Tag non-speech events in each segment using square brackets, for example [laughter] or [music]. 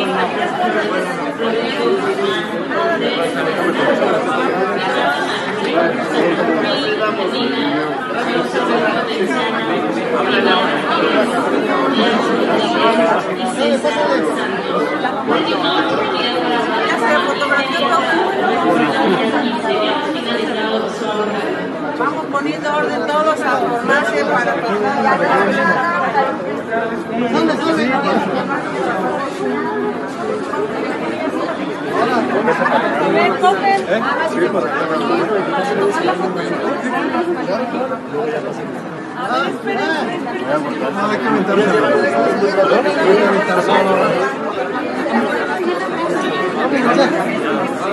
La fotografía vamos poniendo orden todos a formarse para ¿Dónde no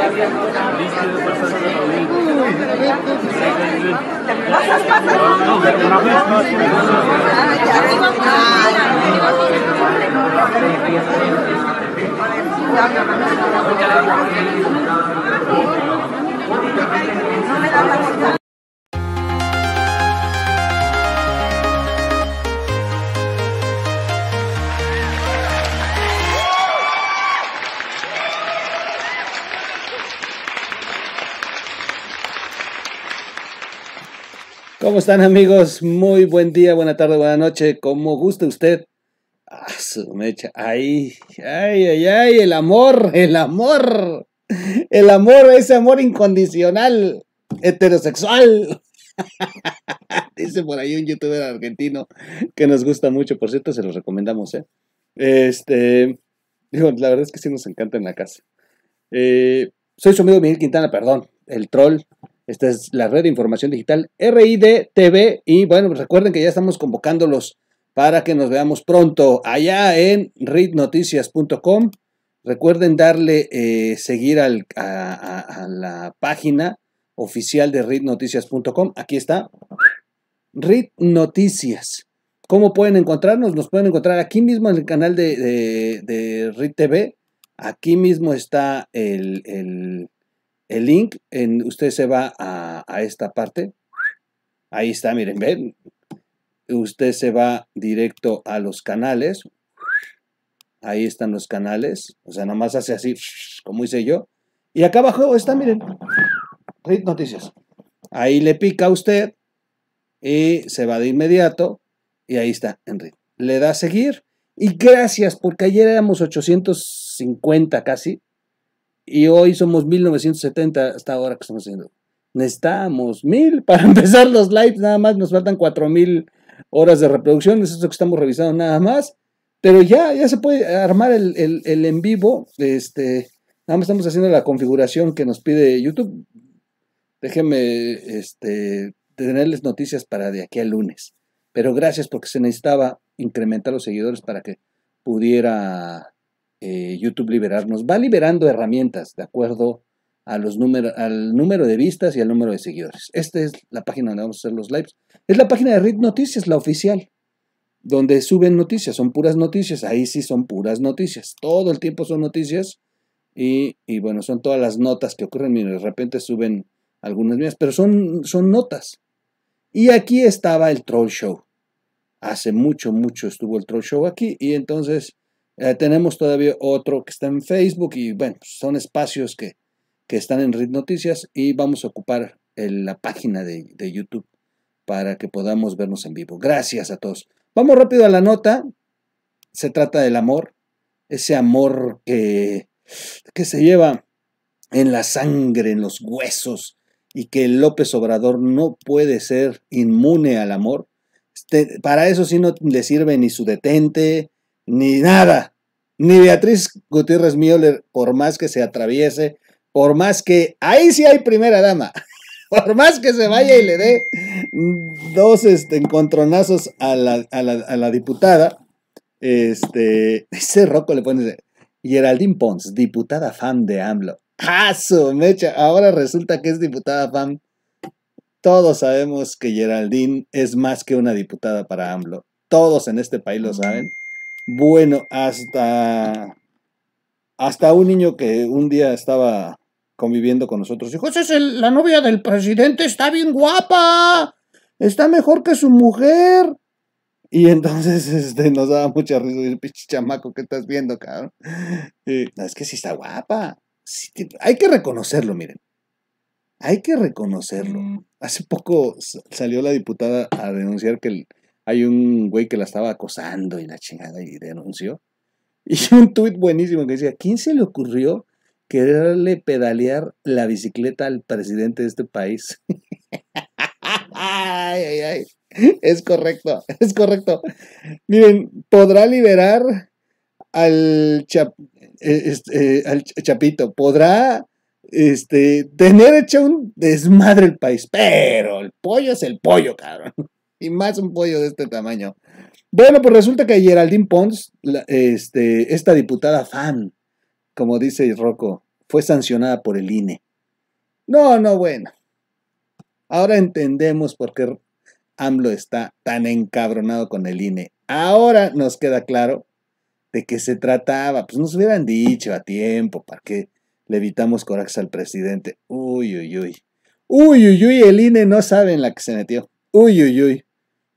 me da la ¿Cómo están amigos? Muy buen día, buena tarde, buena noche, como gusta usted. Ah, su mecha. Ay, ay, ay, ay, el amor, el amor. El amor, ese amor incondicional, heterosexual. [laughs] Dice por ahí un youtuber argentino que nos gusta mucho, por cierto, se los recomendamos, ¿eh? Este, la verdad es que sí nos encanta en la casa. Eh, soy su amigo Miguel Quintana, perdón, el troll, esta es la red de información digital RID TV. Y bueno, pues recuerden que ya estamos convocándolos para que nos veamos pronto allá en ridnoticias.com. Recuerden darle eh, seguir a, la página oficial de ridnoticias.com. Aquí está. Rid Noticias. ¿Cómo pueden encontrarnos? Nos pueden encontrar aquí mismo en el canal de, de, TV. Aquí mismo está el el link, en, usted se va a, esta parte. Ahí está, miren, ven. Usted se va directo a los canales. Ahí están los canales. O sea, nada más hace así, como hice yo. Y acá abajo está, miren, Read Noticias. Ahí le pica a usted y se va de inmediato. Y ahí está, en Le da a seguir. Y gracias, porque ayer éramos 850 casi y hoy somos 1970 hasta ahora que estamos haciendo. Necesitamos mil [laughs] para empezar los lives, nada más nos faltan 4000 horas de reproducción, eso es lo que estamos revisando nada más. Pero ya, ya se puede armar el, en vivo. Este, nada más estamos haciendo la configuración que nos pide YouTube. Déjenme este, tenerles noticias para de aquí al lunes. Pero gracias porque se necesitaba incrementar los seguidores para que pudiera eh, YouTube liberarnos. Va liberando herramientas de acuerdo a los al número de vistas y al número de seguidores. Esta es la página donde vamos a hacer los lives. Es la página de Red Noticias, la oficial, donde suben noticias, son puras noticias. Ahí sí son puras noticias. Todo el tiempo son noticias. Y, y bueno, son todas las notas que ocurren. Miren, de repente suben algunas mías, pero son, son notas. Y aquí estaba el Troll Show. Hace mucho, mucho estuvo el Troll Show aquí. Y entonces eh, tenemos todavía otro que está en Facebook y bueno, pues, son espacios que, están en Red Noticias y vamos a ocupar la página de, YouTube para que podamos vernos en vivo. Gracias a todos. Vamos rápido a la nota. Se trata del amor, ese amor que, que se lleva en la sangre, en los huesos, y que López Obrador no puede ser inmune al amor. Este, para eso sí no le sirve ni su detente, ni nada. Ni Beatriz Gutiérrez Müller, por más que se atraviese, por más que. Ahí sí hay primera dama. [laughs] Por más que se vaya y le dé dos este, encontronazos a la, diputada, este, ese roco le pone Geraldine Pons, diputada fan de AMLO. ¡Ah, mecha! Ahora resulta que es diputada fan. Todos sabemos que Geraldine es más que una diputada para AMLO. Todos en este país lo saben. Bueno, hasta, hasta un niño que un día estaba conviviendo con nosotros. Dijo, esa es la novia del presidente, está bien guapa, está mejor que su mujer. Y entonces [laughs] este, nos daba mucha risa el pinche chamaco que estás viendo, cabrón. es que sí está guapa. hay que reconocerlo, miren. Hay que reconocerlo. Mm. Hace poco salió la diputada a denunciar que el, hay un güey que la estaba acosando y la chingada y denunció. Y [laughs] un tuit buenísimo que decía, ¿quién se le ocurrió quererle pedalear la bicicleta al presidente de este país? [laughs] Es correcto, [laughs] es correcto. Miren, podrá liberar al, eh, este, Chapito, podrá este, tener hecho un desmadre el país, pero el pollo es el pollo, cabrón y más un pollo de este tamaño. Bueno, pues resulta que Geraldine Pons, este, esta diputada fan, como dice Rocco, fue sancionada por el INE. No, no, bueno. Ahora entendemos por qué AMLO está tan encabronado con el INE. Ahora nos queda claro de qué se trataba. Pues nos hubieran dicho a tiempo para que le evitamos corax al presidente. Uy, uy, uy. Uy, uy, uy, el INE no sabe en la que se metió. Uy, uy, uy.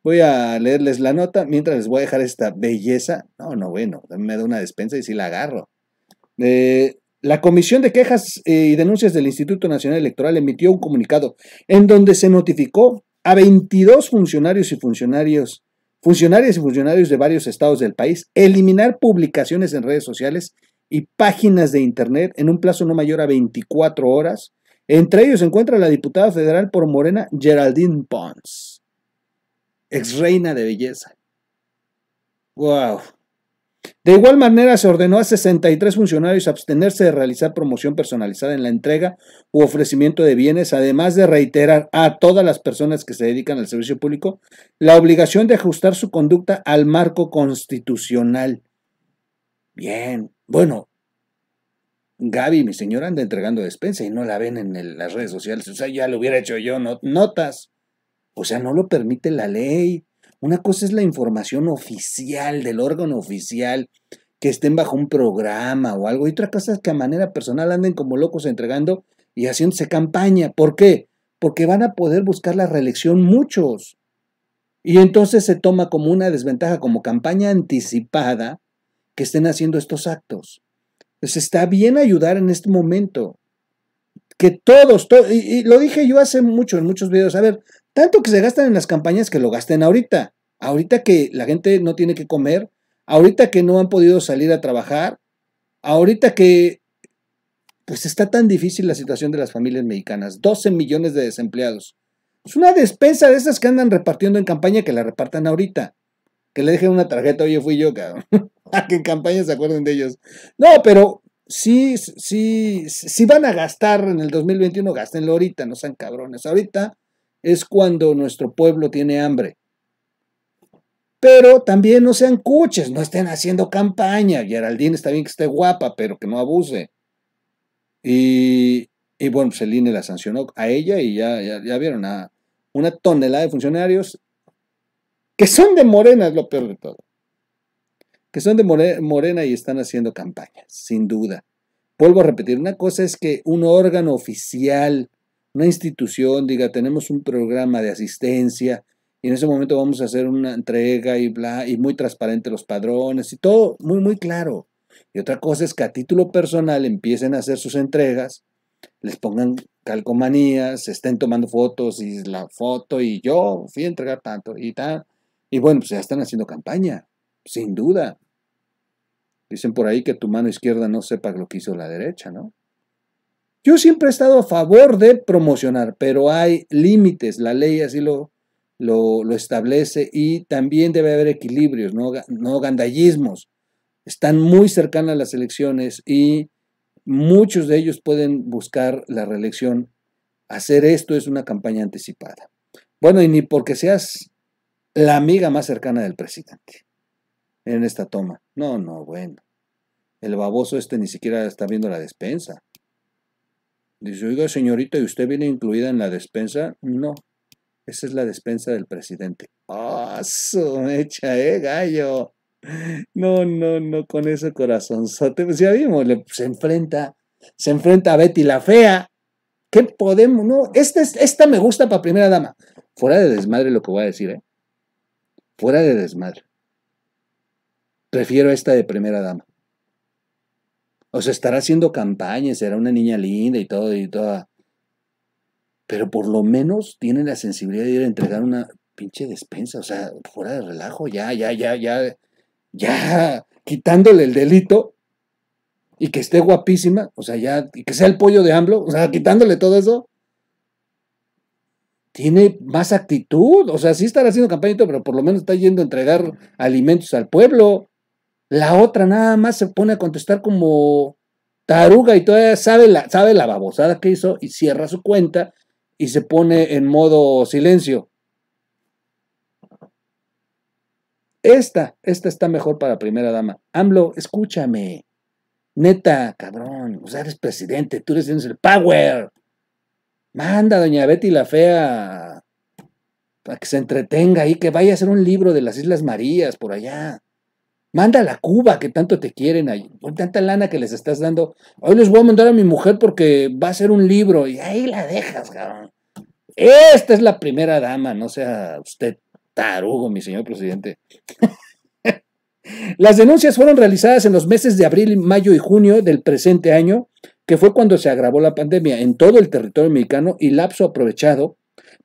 Voy a leerles la nota, mientras les voy a dejar esta belleza. No, no, bueno, me da una despensa y si la agarro. Eh, la Comisión de Quejas eh, y Denuncias del Instituto Nacional Electoral emitió un comunicado en donde se notificó a 22 funcionarios y funcionarios, funcionarias y funcionarios de varios estados del país, eliminar publicaciones en redes sociales y páginas de Internet en un plazo no mayor a 24 horas. Entre ellos se encuentra la diputada federal por Morena, Geraldine Pons ex reina de belleza. ¡Wow! De igual manera, se ordenó a 63 funcionarios abstenerse de realizar promoción personalizada en la entrega u ofrecimiento de bienes, además de reiterar a todas las personas que se dedican al servicio público la obligación de ajustar su conducta al marco constitucional. Bien, bueno, Gaby, mi señora, anda entregando despensa y no la ven en las redes sociales. O sea, ya lo hubiera hecho yo, notas. O sea, no lo permite la ley. Una cosa es la información oficial del órgano oficial, que estén bajo un programa o algo. Y otra cosa es que a manera personal anden como locos entregando y haciéndose campaña. ¿Por qué? Porque van a poder buscar la reelección muchos. Y entonces se toma como una desventaja, como campaña anticipada, que estén haciendo estos actos. Pues está bien ayudar en este momento. Que todos, y, lo dije yo hace mucho, en muchos videos, a ver, tanto que se gastan en las campañas que lo gasten ahorita. Ahorita que la gente no tiene que comer, ahorita que no han podido salir a trabajar, ahorita que pues está tan difícil la situación de las familias mexicanas. 12 millones de desempleados. Es una despensa de esas que andan repartiendo en campaña que la repartan ahorita. Que le dejen una tarjeta, oye, fui yo, cabrón. [laughs] que en campaña se acuerden de ellos. No, pero sí, sí, sí van a gastar en el 2021, gástenlo ahorita, no sean cabrones. Ahorita es cuando nuestro pueblo tiene hambre. Pero también no sean cuches, no estén haciendo campaña. Geraldine está bien que esté guapa, pero que no abuse. Y, bueno, Seline pues la sancionó a ella y ya, ya, ya vieron a una tonelada de funcionarios que son de Morena, es lo peor de todo. Que son de Morena y están haciendo campaña, sin duda. Vuelvo a repetir, una cosa es que un órgano oficial una institución diga, tenemos un programa de asistencia y en ese momento vamos a hacer una entrega y bla, y muy transparente los padrones y todo muy, muy claro. Y otra cosa es que a título personal empiecen a hacer sus entregas, les pongan calcomanías, estén tomando fotos y la foto y yo fui a entregar tanto y tal. Y bueno, pues ya están haciendo campaña, sin duda. Dicen por ahí que tu mano izquierda no sepa lo que hizo la derecha, ¿no? Yo siempre he estado a favor de promocionar, pero hay límites, la ley así lo, lo, establece y también debe haber equilibrios, no, no gandallismos. Están muy cercanas las elecciones y muchos de ellos pueden buscar la reelección. Hacer esto es una campaña anticipada. Bueno, y ni porque seas la amiga más cercana del presidente en esta toma. No, no, bueno. El baboso este ni siquiera está viendo la despensa. Dice, oiga señorita, ¿y usted viene incluida en la despensa? No, esa es la despensa del presidente. ¡Ah, ¡Oh, mecha, eh, gallo! No, no, no, con ese corazonzote. Pues ya vimos, se enfrenta, se enfrenta a Betty la fea. ¿Qué podemos? No, esta, esta me gusta para primera dama. Fuera de desmadre lo que voy a decir, ¿eh? Fuera de desmadre. Prefiero esta de primera dama. O sea, estará haciendo campaña, será una niña linda y todo, y toda. Pero por lo menos tiene la sensibilidad de ir a entregar una pinche despensa, o sea, fuera de relajo, ya, ya, ya, ya, ya, quitándole el delito y que esté guapísima, o sea, ya, y que sea el pollo de AMLO, o sea, quitándole todo eso. Tiene más actitud, o sea, sí estará haciendo campaña, pero por lo menos está yendo a entregar alimentos al pueblo. La otra nada más se pone a contestar como taruga y todavía sabe la, sabe la babosada que hizo y cierra su cuenta y se pone en modo silencio. Esta, esta está mejor para primera dama. AMLO, escúchame. Neta, cabrón, o sea, eres presidente, tú eres el power. Manda a doña Betty la fea para que se entretenga y que vaya a hacer un libro de las Islas Marías por allá. Manda a Cuba, que tanto te quieren ahí, por tanta lana que les estás dando. Hoy les voy a mandar a mi mujer porque va a ser un libro y ahí la dejas, cabrón. Esta es la primera dama, no sea usted tarugo, mi señor presidente. [laughs] Las denuncias fueron realizadas en los meses de abril, mayo y junio del presente año, que fue cuando se agravó la pandemia en todo el territorio mexicano y lapso aprovechado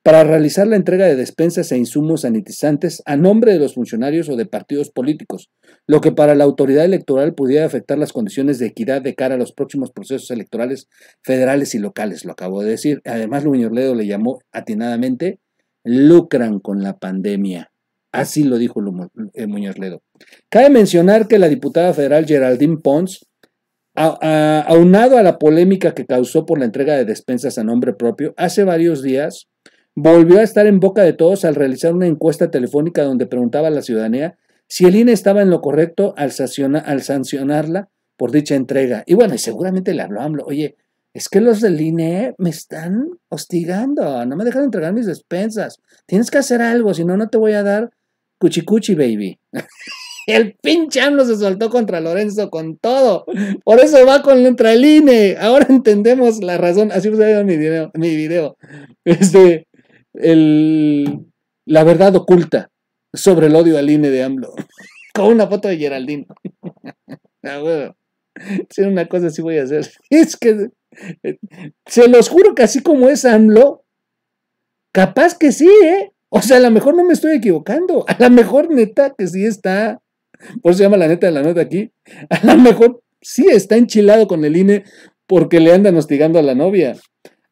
para realizar la entrega de despensas e insumos sanitizantes a nombre de los funcionarios o de partidos políticos, lo que para la autoridad electoral pudiera afectar las condiciones de equidad de cara a los próximos procesos electorales federales y locales, lo acabo de decir. Además, Muñoz Ledo le llamó atinadamente lucran con la pandemia. Así lo dijo el eh, Muñoz Ledo. Cabe mencionar que la diputada federal Geraldine Pons aunado a la polémica que causó por la entrega de despensas a nombre propio, hace varios días volvió a estar en boca de todos al realizar una encuesta telefónica donde preguntaba a la ciudadanía si el INE estaba en lo correcto al, sancionarla por dicha entrega. Y bueno, y seguramente le habló AMLO, oye, es que los del INE me están hostigando, no me dejan entregar mis despensas, tienes que hacer algo, si no, no te voy a dar cuchicuchi, baby. [laughs] El pinche AMLO se soltó contra Lorenzo con todo. Por eso va contra el INE. Ahora [laughs] entendemos la razón. Así fue mi video. Mi video. Este, la verdad oculta sobre el odio al INE de AMLO. [laughs] Con una foto de geraldine [laughs] una cosa sí voy a hacer. [laughs] Es que se los juro que así como es AMLO, capaz que sí, ¿eh? O sea, a lo mejor no me estoy equivocando. A lo mejor neta que sí está. Por eso se llama la neta de la nota aquí. A lo mejor sí está enchilado con el INE porque le andan hostigando a la novia.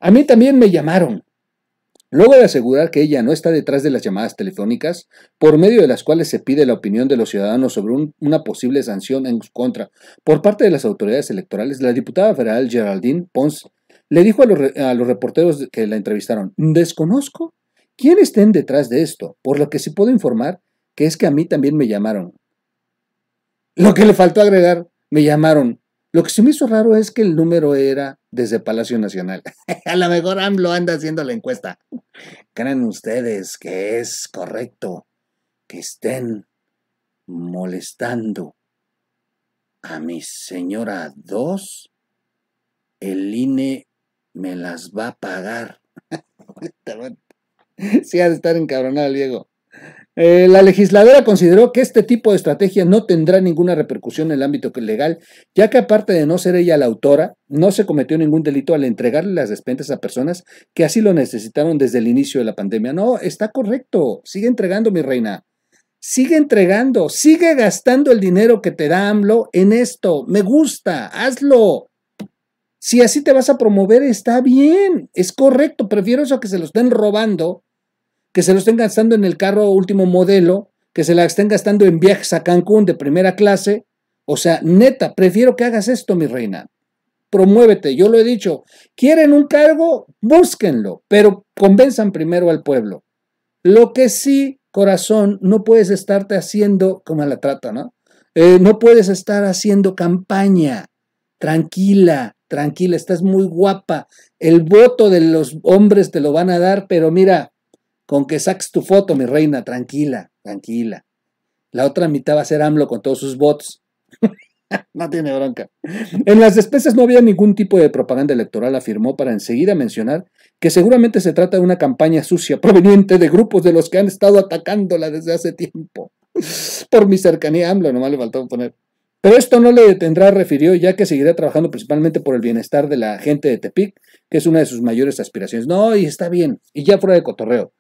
A mí también me llamaron Luego de asegurar que ella no está detrás de las llamadas telefónicas, por medio de las cuales se pide la opinión de los ciudadanos sobre una posible sanción en su contra por parte de las autoridades electorales, la diputada federal Geraldine Pons le dijo a los, a los reporteros que la entrevistaron, desconozco quién estén detrás de esto, por lo que sí puedo informar que es que a mí también me llamaron. Lo que le faltó agregar, me llamaron, lo que se me hizo raro es que el número era desde Palacio Nacional. [laughs] A lo mejor AMLO anda haciendo la encuesta. ¿Creen ustedes que es correcto que estén molestando a mi señora 2? El INE me las va a pagar. [laughs] sí, ha de estar encabronado el Diego. Eh, la legisladora consideró que este tipo de estrategia no tendrá ninguna repercusión en el ámbito legal, ya que aparte de no ser ella la autora, no se cometió ningún delito al entregarle las despensas a personas que así lo necesitaron desde el inicio de la pandemia. No, está correcto. Sigue entregando, mi reina. Sigue entregando, sigue gastando el dinero que te da AMLO en esto. Me gusta, hazlo. Si así te vas a promover, está bien, es correcto. Prefiero eso que se lo estén robando que se lo estén gastando en el carro último modelo, que se la estén gastando en viajes a Cancún de primera clase. O sea, neta, prefiero que hagas esto, mi reina. Promuévete, yo lo he dicho. ¿Quieren un cargo? Búsquenlo, pero convenzan primero al pueblo. Lo que sí, corazón, no puedes estarte haciendo, como la trata, ¿no? Eh, no puedes estar haciendo campaña. Tranquila, tranquila, estás muy guapa. El voto de los hombres te lo van a dar, pero mira, con que saques tu foto, mi reina, tranquila, tranquila. La otra mitad va a ser AMLO con todos sus bots. [laughs] no tiene bronca. En las despesas no había ningún tipo de propaganda electoral, afirmó para enseguida mencionar que seguramente se trata de una campaña sucia proveniente de grupos de los que han estado atacándola desde hace tiempo. [laughs] Por mi cercanía a AMLO, nomás le faltó poner. Pero esto no le detendrá, refirió, ya que seguirá trabajando principalmente por el bienestar de la gente de Tepic, que es una de sus mayores aspiraciones. No, y está bien, y ya fuera de cotorreo.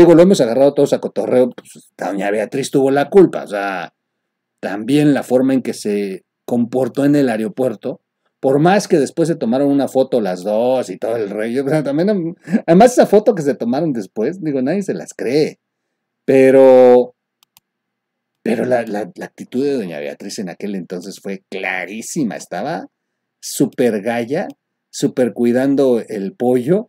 Digo, lo hemos agarrado todos a cotorreo, pues doña Beatriz tuvo la culpa, o sea, también la forma en que se comportó en el aeropuerto, por más que después se tomaron una foto las dos y todo el rollo, [laughs] también, además esa foto que se tomaron después, digo, nadie se las cree, pero, pero la, actitud de doña Beatriz en aquel entonces fue clarísima, estaba súper galla, súper cuidando el pollo,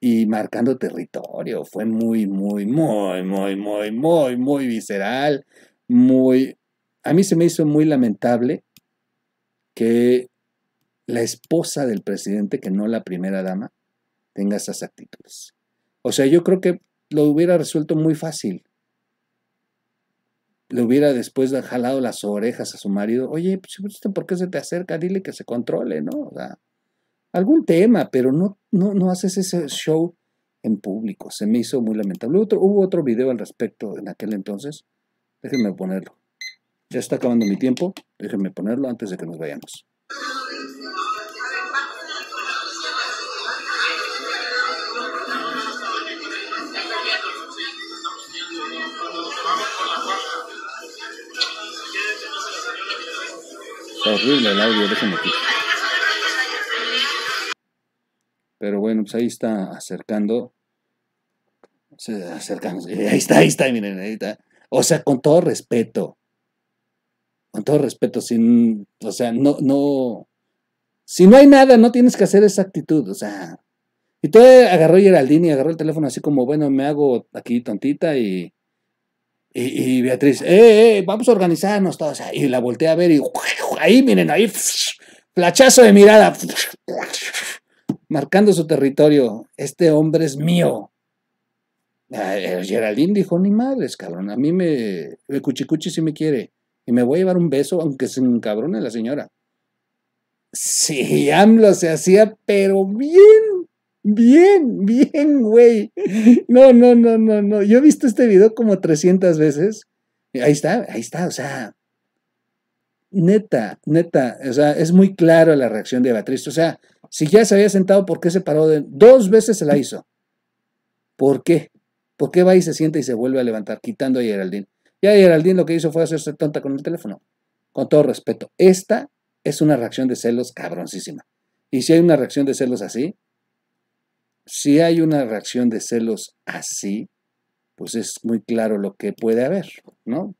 y marcando territorio. Fue muy, muy, muy, muy, muy, muy, muy visceral. Muy. A mí se me hizo muy lamentable que la esposa del presidente, que no la primera dama, tenga esas actitudes. O sea, yo creo que lo hubiera resuelto muy fácil. Le hubiera después jalado las orejas a su marido. Oye, pues, ¿por qué se te acerca? Dile que se controle, ¿no? O sea, algún tema, pero no, no, no haces ese show en público. Se me hizo muy lamentable. hubo otro video al respecto en aquel entonces. Déjenme ponerlo. Ya está acabando mi tiempo. Déjenme ponerlo antes de que nos vayamos. Está horrible el audio, déjenme aquí. Pero bueno, pues ahí está acercando. Se acercamos. Ahí está, ahí está, miren, ahí está. O sea, con todo respeto. Con todo respeto, sin. O sea, no, no. Si no hay nada, no tienes que hacer esa actitud. O sea. Y todo, agarró Geraldine y agarró el teléfono así como, bueno, me hago aquí tontita y. Y, Beatriz, eh, eh, eh, vamos a organizarnos todos. Y la volteé a ver y ahí, miren, ahí, flachazo de mirada marcando su territorio. Este hombre es mío. Ah, Geraldine dijo, ni madres, cabrón, a mí me, el cuchicuchi si me quiere. Y me voy a llevar un beso, aunque se encabrone la señora. Sí, AMLO se hacía, pero bien, bien, bien, güey. No, no, no, no, no. Yo he visto este video como 300 veces. Ahí está, ahí está, o sea. Neta, neta, o sea, es muy claro la reacción de Beatriz. O sea, si ya se había sentado, ¿por qué se paró? Dos veces se la hizo. ¿Por qué? ¿Por qué va y se sienta y se vuelve a levantar, quitando a Geraldine? Ya Geraldine lo que hizo fue hacerse tonta con el teléfono. Con todo respeto, esta es una reacción de celos cabroncísima. Y si hay una reacción de celos así, si hay una reacción de celos así, pues es muy claro lo que puede haber, ¿no?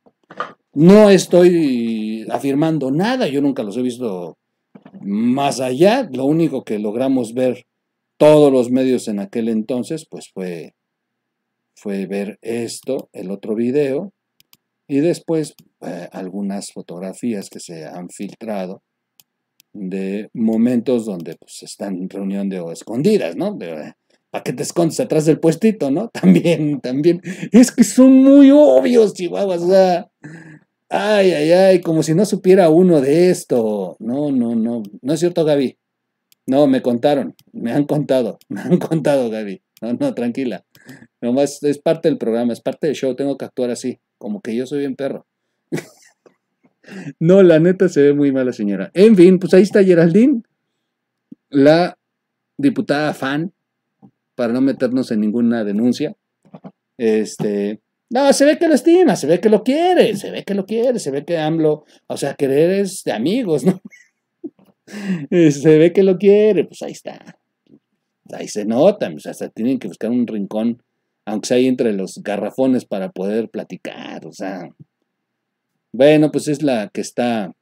No estoy afirmando nada, yo nunca los he visto más allá, lo único que logramos ver todos los medios en aquel entonces, pues fue, fue ver esto, el otro video, y después eh, algunas fotografías que se han filtrado de momentos donde pues, están en reunión de o escondidas, ¿no? Eh, ¿Para qué te escondes atrás del puestito, no? [laughs] También, también. Es que son muy obvios, chihuahuas. O sea, Ay, ay, ay, como si no supiera uno de esto. No, no, no. No es cierto, Gaby. No, me contaron. Me han contado. [laughs] Me han contado, Gaby. No, no, tranquila. Nomás es parte del programa, es parte del show. Tengo que actuar así, como que yo soy un perro. [laughs] no, la neta se ve muy mala señora. En fin, pues ahí está Geraldine, la diputada fan, para no meternos en ninguna denuncia. Este, no, se ve que lo estima, se ve que lo quiere, se ve que lo quiere, se ve que AMLO, o sea, querer es de amigos, ¿no? [laughs] Eh, se ve que lo quiere, pues ahí está. Ahí se nota, o pues, sea, tienen que buscar un rincón, aunque sea ahí entre los garrafones para poder platicar, o sea. Bueno, pues es la que está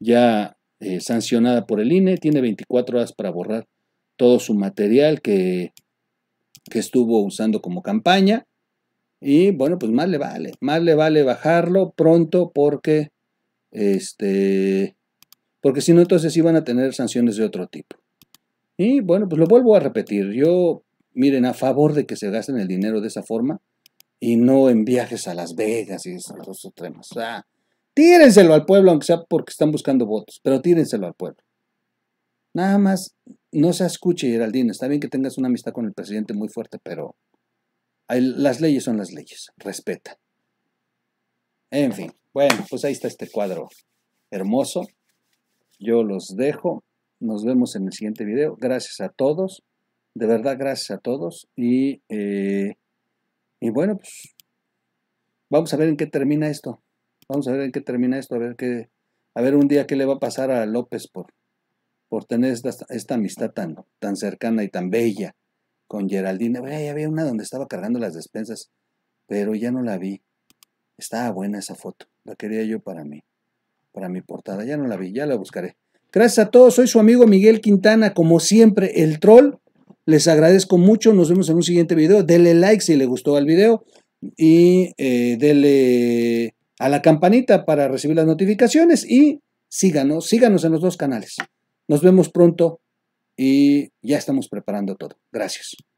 ya eh, sancionada por el INE, tiene 24 horas para borrar todo su material que, que estuvo usando como campaña. Y bueno, pues más le vale, más le vale bajarlo pronto porque, este, porque si no, entonces iban a tener sanciones de otro tipo. Y bueno, pues lo vuelvo a repetir. Yo, miren, a favor de que se gasten el dinero de esa forma y no en viajes a Las Vegas y esos otros temas. O tírenselo al pueblo, aunque sea porque están buscando votos, pero tírenselo al pueblo. Nada más, no se escuche, Geraldine. Está bien que tengas una amistad con el presidente muy fuerte, pero las leyes son las leyes, respeta. En fin, bueno, pues ahí está este cuadro hermoso. Yo los dejo. Nos vemos en el siguiente video. Gracias a todos. De verdad, gracias a todos. Y, eh, y bueno, pues vamos a ver en qué termina esto. Vamos a ver en qué termina esto. A ver qué, a ver un día qué le va a pasar a López por, por tener esta, amistad tan, tan cercana y tan bella con Geraldine. había una donde estaba cargando las despensas, pero ya no la vi. Estaba buena esa foto. La quería yo para mí, para mi portada. Ya no la vi, ya la buscaré. Gracias a todos. Soy su amigo Miguel Quintana. Como siempre, el troll. Les agradezco mucho. Nos vemos en un siguiente video. Denle like si le gustó el video. Y eh, denle a la campanita para recibir las notificaciones. Y síganos, síganos en los dos canales. Nos vemos pronto y ya estamos preparando todo. Gracias.